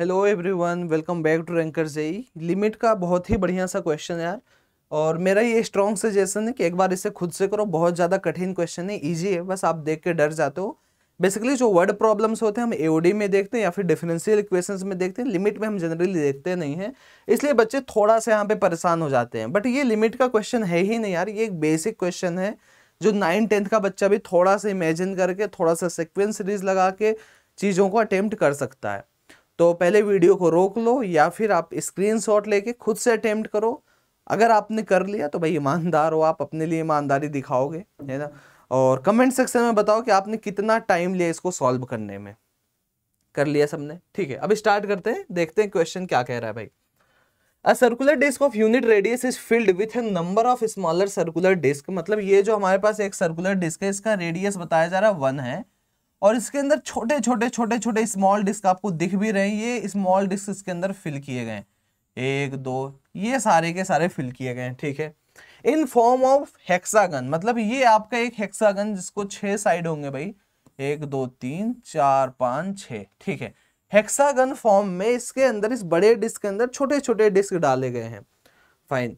hello everyone welcome back to ranker JEE limit का बहुत ही बढ़िया सा क्वेश्चन है यार और मेरा ये स्ट्रॉन्ग सजेशन है कि एक बार इसे खुद से करो बहुत ज़्यादा कठिन क्वेश्चन है इजी है बस आप देख के डर जाते हो बेसिकली जो वर्ड प्रॉब्लम्स होते हैं हम एओडी में देखते हैं या फिर डिफरेंशियल इक्वेशंस में देखते हैं लिमिट में हम जनरली देखते नहीं हैं इसलिए बच्चे थोड़ा सा यहाँ परेशान हो जाते हैं बट ये लिमिट का क्वेश्चन है ही नहीं यार ये एक बेसिक क्वेश्चन है जो नाइन टेंथ का बच्चा भी थोड़ा सा इमेजिन करके थोड़ा सा सिक्वेंस सीरीज लगा के चीज़ों को अटेम्प्ट कर सकता है तो पहले वीडियो को रोक लो या फिर आप स्क्रीनशॉट लेके खुद से अटेम्प्ट करो अगर आपने कर लिया तो भाई ईमानदार हो आप अपने लिए ईमानदारी दिखाओगे है ना और कमेंट सेक्शन में बताओ कि आपने कितना टाइम लिया इसको सॉल्व करने में कर लिया सबने ठीक है अब स्टार्ट करते हैं देखते हैं क्वेश्चन क्या कह रहा है भाई a circular disc of unit radius is filled with a number of smaller circular disc मतलब ये जो हमारे पास एक सर्कुलर डिस्क है इसका रेडियस बताया जा रहा है वन है और इसके अंदर छोटे छोटे छोटे छोटे स्मॉल डिस्क आपको दिख भी रहे हैं ये स्मॉल डिस्क इसके अंदर फिल किए गए एक दो ये सारे के सारे फिल किए गए ठीक है इन फॉर्म ऑफ हेक्सागन मतलब ये आपका एक हेक्सागन जिसको छह साइड होंगे भाई एक दो तीन चार पाँच छ ठीक है हेक्सागन फॉर्म में इसके अंदर इस बड़े डिस्क के अंदर छोटे छोटे डिस्क डाले गए हैं fine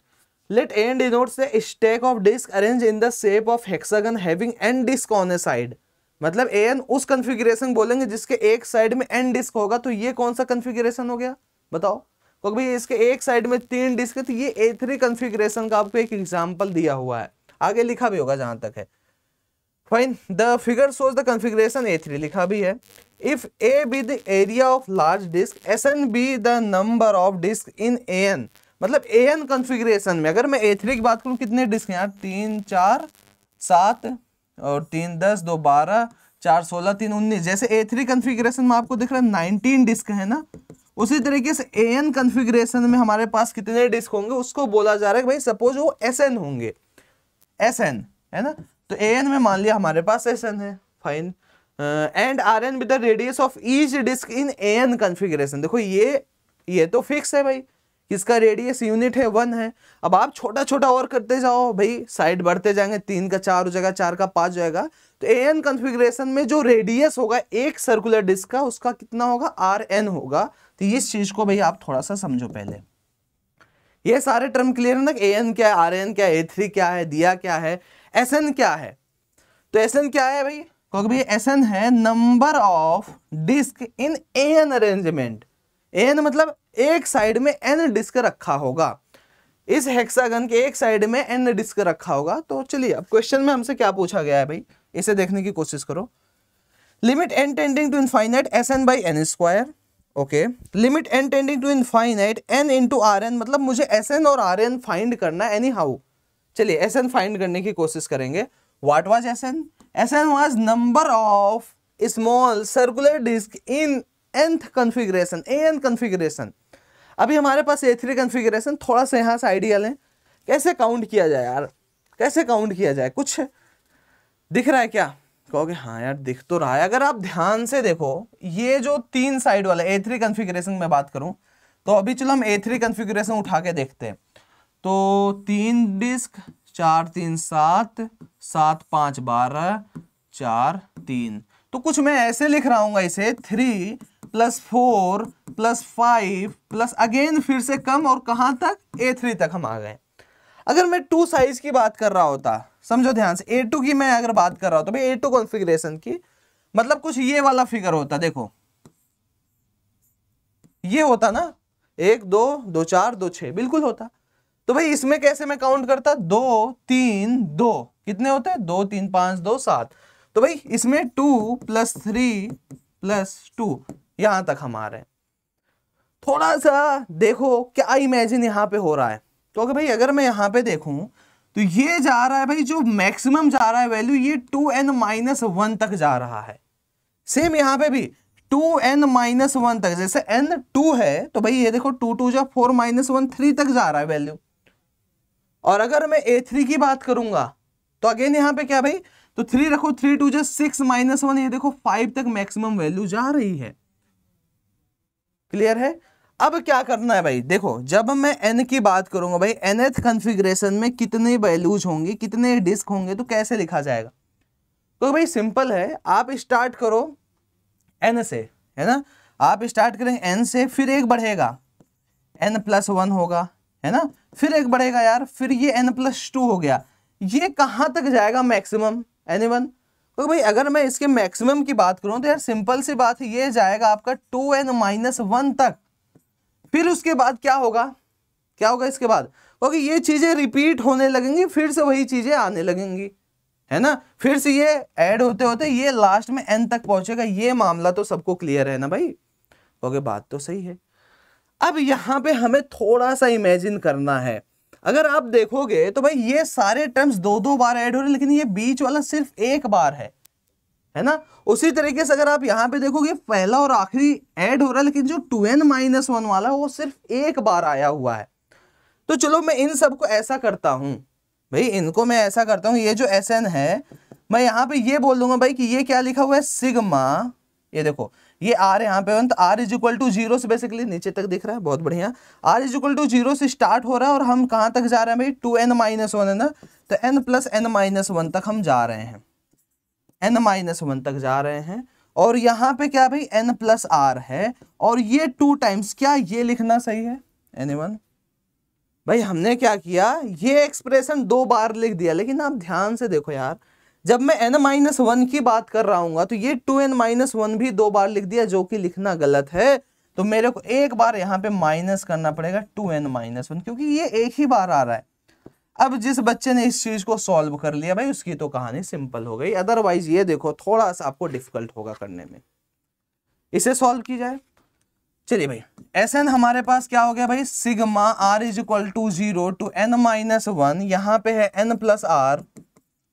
let and denotes the stack of disc arrange in the shape of hexagon having n disc on a side मतलब ए एन उस कन्फिग्रेशन बोलेंगे जिसके एक साइड में एन डिस्क होगा तो ये कौन सा कन्फिग्रेशन हो गया बताओ क्योंकि भाई इसके एक साइड में तीन डिस्क है तो ये ए थ्री कन्फिग्रेशन का आपको एक एग्जाम्पल दिया हुआ है आगे लिखा भी होगा जहां तक है fine the figure shows the configuration a three लिखा भी है if a be the area of large disc s n be the number of disc in a n मतलब ए एन कन्फिग्रेशन में अगर मैं ए थ्री की बात करूँ कितने डिस्क हैं यार तीन चार सात और तीन दस दो बारह चार सोलह तीन उन्नीस जैसे ए थ्री कन्फिग्रेशन में आपको दिख रहा है नाइनटीन डिस्क है ना उसी तरीके से ए एन कन्फिग्रेशन में हमारे पास कितने डिस्क होंगे उसको बोला जा रहा है भाई सपोज वो एस एन होंगे एस एन है ना तो ए एन में मान लिया हमारे पास एस एन है fine and r n with the radius of each disc in a n configuration देखो ये ये तो फिक्स है भाई किसका रेडियस यूनिट है वन है अब आप छोटा छोटा और करते जाओ भाई साइड बढ़ते जाएंगे तीन का चार हो जाएगा चार का पाँच जाएगा तो ए एन कन्फिग्रेशन में जो रेडियस होगा एक सर्कुलर डिस्क का उसका कितना होगा आर एन होगा तो इस चीज़ को भाई आप थोड़ा सा समझो पहले ये सारे टर्म क्लियर है ना ए एन क्या है आर एन क्या है ए थ्री क्या है दिया क्या है एस एन क्या है तो एस एन क्या है भाई क्योंकि भाई एस एन है number of disc in a n arrangement n मतलब एक साइड में एन डिस्क रखा होगा इस हेक्सागन के एक साइड में एन डिस्क रखा होगा तो चलिए अब क्वेश्चन में हमसे क्या पूछा गया है भाई इसे देखने की कोशिश करो limit n tending to infinite s n by n square okay limit n tending to infinite n into r n मतलब मुझे एस एन और आर एन फाइंड करना एनी हाउ चलिए एस एन फाइंड करने की कोशिश करेंगे what was s n s n was number of small circular disc in nth configuration a n configuration अभी हमारे पास ए थ्री कन्फिग्रेशन थोड़ा सा यहाँ से आइडिया लें कैसे काउंट किया जाए यार कैसे काउंट किया जाए कुछ दिख रहा है क्या कहोगे हाँ यार दिख तो रहा है अगर आप ध्यान से देखो ये जो तीन साइड वाला ए थ्री कन्फिग्रेशन में बात करूँ तो अभी चलो हम ए थ्री कन्फिग्रेशन उठा के देखते हैं तो तीन डिस्क चार तीन सात सात पाँच बारह चार तीन तो कुछ मैं ऐसे लिख रहा हूँ इसे three plus four plus five plus again फिर से कम और कहाँ तक ए थ्री तक हम आ गए अगर मैं टू साइज की बात कर रहा होता समझो ध्यान से ए टू की मैं अगर बात कर रहा होता भाई ए टू कॉन्फिग्रेशन की मतलब कुछ ये वाला फिगर होता देखो ये होता ना एक दो दो चार दो छ बिल्कुल होता तो भाई इसमें कैसे मैं काउंट करता दो तीन दो कितने होते हैं दो तीन पांच दो सात तो भाई इसमें two plus three plus two यहाँ तक हम आ रहे हैं थोड़ा सा देखो क्या इमेजिन यहां पे हो रहा है क्योंकि तो भाई अगर मैं यहां पे देखूं तो ये जा रहा है भाई जो मैक्सिमम जा रहा है वैल्यू ये टू एन माइनस वन तक जा रहा है सेम यहाँ पे भी टू एन माइनस वन तक जैसे एन टू है तो भाई ये देखो टू टू जो फोर माइनस वन थ्री तक जा रहा है वैल्यू और अगर मैं ए थ्री की बात करूंगा तो अगेन यहाँ पे क्या भाई तो थ्री रखो थ्री टू जो सिक्स माइनस वन ये देखो फाइव तक मैक्सिमम वैल्यू जा रही है क्लियर है अब क्या करना है भाई देखो जब मैं एन की बात करूंगा भाई एन एथ कन्फिग्रेशन में कितने वैल्यूज होंगे कितने डिस्क होंगे तो कैसे लिखा जाएगा तो भाई सिंपल है आप स्टार्ट करो एन से है ना आप स्टार्ट करें एन से फिर एक बढ़ेगा एन प्लस वन होगा है ना फिर एक बढ़ेगा यार फिर ये एन प्लस टू हो गया ये कहाँ तक जाएगा मैक्सिमम एनी वन तो भाई अगर मैं इसके मैक्सिमम की बात करूं तो यार सिंपल सी बात ये जाएगा आपका टू एन माइनस वन तक फिर उसके बाद क्या होगा क्या होगा इसके बाद क्योंकि ये चीज़ें रिपीट होने लगेंगी फिर से वही चीज़ें आने लगेंगी है ना फिर से ये ऐड होते होते ये लास्ट में एन तक पहुंचेगा ये मामला तो सबको क्लियर है ना भाई ओके बात तो सही है अब यहाँ पे हमें थोड़ा सा इमेजिन करना है अगर आप देखोगे तो भाई ये सारे टर्म्स दो दो बार ऐड हो रहे हैं लेकिन ये बीच वाला सिर्फ एक बार है है ना उसी तरीके से अगर आप यहाँ पे देखोगे पहला और आखिरी ऐड हो रहा है लेकिन जो टू एन माइनस वन वाला है वो सिर्फ एक बार आया हुआ है तो चलो मैं इन सबको ऐसा करता हूँ भाई इनको मैं ऐसा करता हूँ ये जो एस एन है मैं यहाँ पे ये बोल दूंगा भाई कि ये क्या लिखा हुआ है सिग्मा ये देखो ये आर यहाँ पे तो r is equal to zero से बेसिकली नीचे तक दिख रहा है बहुत बढ़िया r is equal to zero से स्टार्ट हो रहा है और हम कहाँ तक जा रहे हैं भाई टू एन माइनस वन है ना तो n plus n minus one तक हम जा रहे हैं एन माइनस वन तक जा रहे हैं और यहाँ पे क्या भाई एन प्लस आर है और ये टू टाइम्स क्या ये लिखना सही है एनी वन भाई हमने क्या किया ये एक्सप्रेशन दो बार लिख दिया लेकिन आप ध्यान से देखो यार जब मैं एन माइनस वन की बात कर रहा हूँ तो ये टू एन माइनस वन भी दो बार लिख दिया जो कि लिखना गलत है तो मेरे को एक बार यहाँ पे माइनस करना पड़ेगा टू एन माइनस वन क्योंकि ये एक ही बार आ रहा है अब जिस बच्चे ने इस चीज को सॉल्व कर लिया भाई उसकी तो कहानी सिंपल हो गई अदरवाइज ये देखो थोड़ा सा आपको डिफिकल्ट होगा करने में इसे सॉल्व की जाए चलिए भाई एस एन हमारे पास क्या हो गया भाई sigma r is equal to zero two n minus one यहाँ पे है n plus r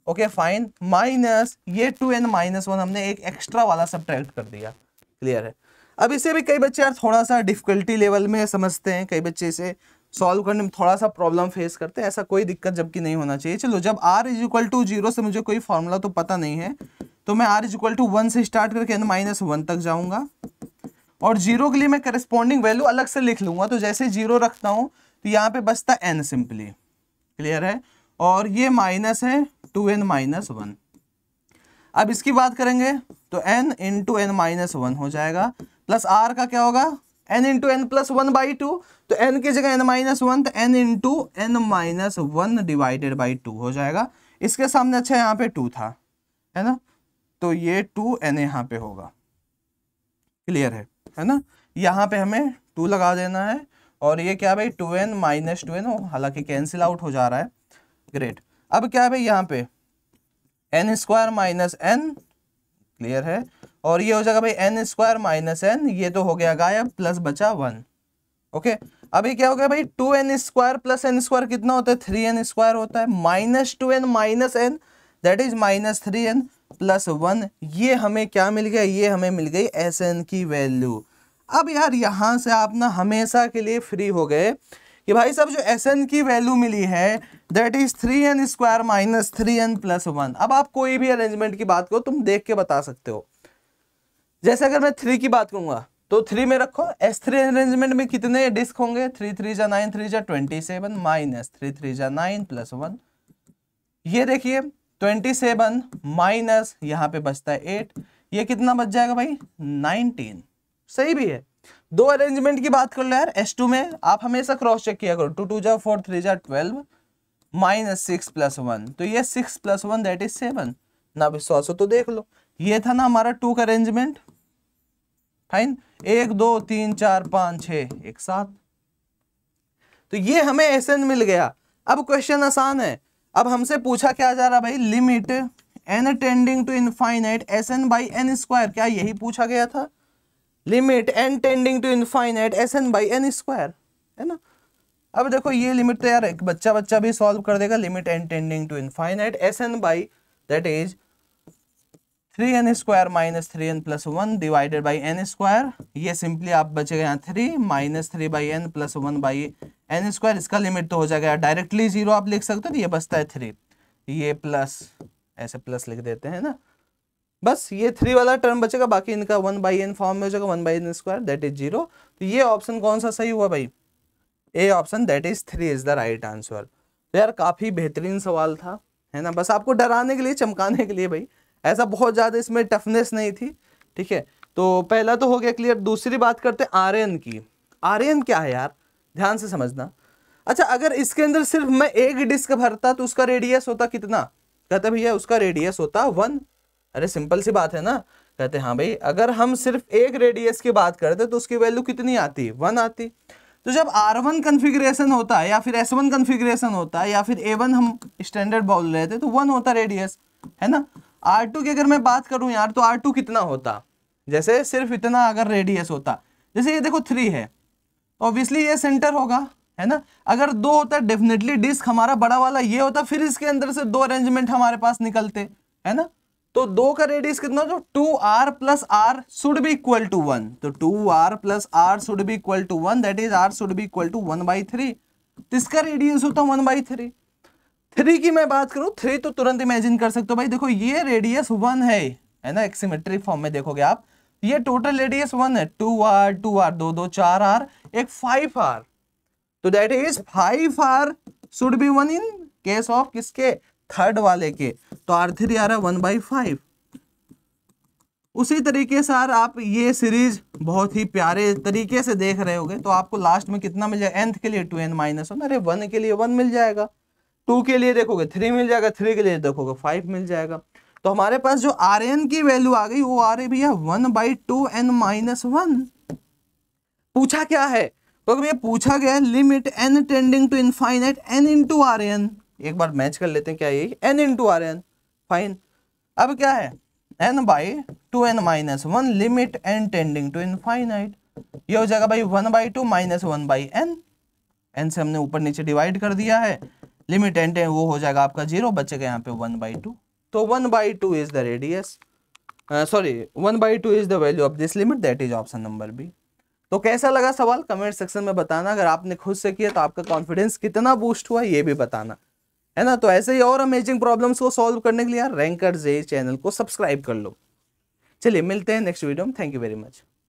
okay fine minus ये टू एन माइनस वन हमने एक एक्स्ट्रा वाला सब्ट्रैक्ट कर दिया क्लियर है अब इसे भी कई बच्चे यार थोड़ा सा डिफिकल्टी लेवल में समझते हैं कई बच्चे इसे सॉल्व करने में थोड़ा सा प्रॉब्लम फेस करते हैं ऐसा कोई दिक्कत जबकि नहीं होना चाहिए चलो जब r is equal to zero से मुझे कोई फॉर्मूला तो पता नहीं है तो मैं r is equal to one से स्टार्ट करके एन माइनस वन तक जाऊंगा और जीरो के लिए मैं करस्पॉन्डिंग वैल्यू अलग से लिख लूंगा तो जैसे जीरो रखता हूँ तो यहाँ पे बचता एन सिंपली क्लियर है और ये माइनस है टू एन माइनस वन अब इसकी बात करेंगे तो n two n minus one हो जाएगा प्लस आर का क्या होगा n into n plus one by two तो एन की जगह एन माइनस वन तो n two n minus one divided by two हो जाएगा इसके सामने अच्छा यहाँ पे टू था है ना तो ये टू एन यहाँ पे होगा क्लियर है है ना यहाँ पे हमें टू लगा देना है और ये क्या भाई two n minus two n हालांकि कैंसिल आउट हो जा रहा है ग्रेट अब क्या है भाई यहाँ पे n square minus n clear है और ये हो जाएगा भाई एन स्क्वायर माइनस एन ये तो हो गया गायब प्लस बचा वन ओके अभी क्या हो गया भाई two n square plus n square कितना होता है थ्री एन स्क्वायर होता है minus two n minus n that is minus three n plus one ये हमें क्या मिल गया ये हमें मिल गई एस एन की वैल्यू अब यार यहाँ से आप ना हमेशा के लिए फ्री हो गए कि भाई साहब जो एस एन की वैल्यू मिली है that is three n square minus three n plus one अब आप कोई भी अरेंजमेंट की बात करो तुम देख के बता सकते हो जैसे अगर मैं थ्री की बात करूंगा तो थ्री में रखो एस थ्री अरेंजमेंट में कितने डिस्क होंगे थ्री थ्री जा नाइन थ्री जा twenty seven minus three three जा नाइन प्लस वन ये देखिए ट्वेंटी सेवन माइनस यहाँ पे बचता है एट ये कितना बच जाएगा भाई नाइनटीन सही भी है दो अरेंजमेंट की बात कर लो यार एस टू में आप हमेशा क्रॉस चेक किया करो टू टू जा फोर थ्री जा twelve minus six plus one तो ये six plus one that is seven ना विश्वास हो तो देख लो ये था ना हमारा टू का अरेंजमेंट फाइन एक दो तीन चार पाँच छ एक सात तो ये हमें एस मिल गया अब क्वेश्चन आसान है अब हमसे पूछा क्या जा रहा भाई limit n tending to infinite s n by n square क्या यही पूछा गया था limit n tending to infinite s n by n square है ना अब देखो ये लिमिट तो यार एक बच्चा बच्चा भी सॉल्व कर देगा limit n tending to infinite s n by that is three n square minus three n plus one divided by n square ये सिंपली आप बचेगा यहाँ three minus three by n plus one by n square इसका limit तो हो जाएगा directly zero आप लिख सकते हो तो ये बचता है थ्री ये प्लस ऐसे प्लस लिख देते हैं ना बस ये थ्री वाला टर्म बचेगा बाकी इनका वन बाई एन फॉर्म में हो जाएगा one by n square that is zero तो ये ऑप्शन कौन सा सही हुआ भाई A option that is three is the right answer तो यार काफ़ी बेहतरीन सवाल था है ना बस आपको डराने के लिए चमकाने के लिए भाई ऐसा बहुत ज़्यादा इसमें टफनेस नहीं थी ठीक है तो पहला तो हो गया क्लियर दूसरी बात करते हैं आर्यन की आर्यन क्या है यार ध्यान से समझना अच्छा अगर इसके अंदर सिर्फ मैं एक डिस्क भरता तो उसका रेडियस होता कितना कहते भैया उसका रेडियस होता वन अरे सिंपल सी बात है ना कहते हाँ भाई अगर हम सिर्फ एक रेडियस की बात करते तो उसकी वैल्यू कितनी आती वन आती तो जब आर वन कन्फिग्रेशन होता है या फिर एस वन कन्फिग्रेशन होता है या फिर ए वन हम स्टैंडर्ड बोल रहे थे तो वन होता रेडियस है ना आर टू की अगर मैं बात करूँ यार तो R2 कितना होता जैसे सिर्फ इतना अगर रेडियस होता जैसे ये देखो थ्री है ऑब्वियसली ये सेंटर होगा है ना अगर दो होता डेफिनेटली डिस्क हमारा बड़ा वाला ये होता फिर इसके अंदर से दो अरेंजमेंट हमारे पास निकलते है ना तो दो का रेडियस कितना जो two r plus r should be equal to one तो two r plus r should be equal to one that is r should be equal to one by three इसका रेडियस होता है वन बाई थ्री थ्री की मैं बात करूं three तो तुरंत इमेजिन कर सकते हो भाई देखो ये रेडियस वन है है ना एक्सीमेट्रिक फॉर्म में देखोगे आप ये टोटल रेडियस वन है टू आर टू आर दो दो चार आर एक फाइव आर तो that is five r should be one in case of किसके थर्ड वाले के तो आर थ्री आ रहा है वन बाई फाइव उसी तरीके से यार आप ये सीरीज बहुत ही प्यारे तरीके से देख रहे होगे तो आपको लास्ट में कितना मिल जाएगा एंथ के लिए टू एन माइनस वन अरे वन के लिए वन मिल जाएगा टू के लिए देखोगे थ्री मिल जाएगा थ्री के लिए देखोगे फाइव मिल जाएगा तो हमारे पास जो आर एन की वैल्यू आ गई वो आ रही भैया one by two n minus one पूछा क्या है तो भैया पूछा गया limit n tending to infinite n into r n एक बार मैच कर लेते हैं क्या ये n into r n fine अब क्या है n by two n minus one limit n tending to infinite ये हो जाएगा भाई one by to minus one by n n से हमने ऊपर नीचे डिवाइड कर दिया है लिमिट एन टेन वो हो जाएगा आपका जीरो बचेगा यहाँ पे वन बाई टू तो one by two is the radius sorry one by two is the value of this limit that is option number B तो कैसा लगा सवाल कमेंट सेक्शन में बताना अगर आपने खुद से किया तो आपका कॉन्फिडेंस कितना बूस्ट हुआ ये भी बताना है ना तो ऐसे ही और अमेजिंग प्रॉब्लम्स को सॉल्व करने के लिए यार रैंकर जे चैनल को सब्सक्राइब कर लो चलिए मिलते हैं नेक्स्ट वीडियो में थैंक यू वेरी मच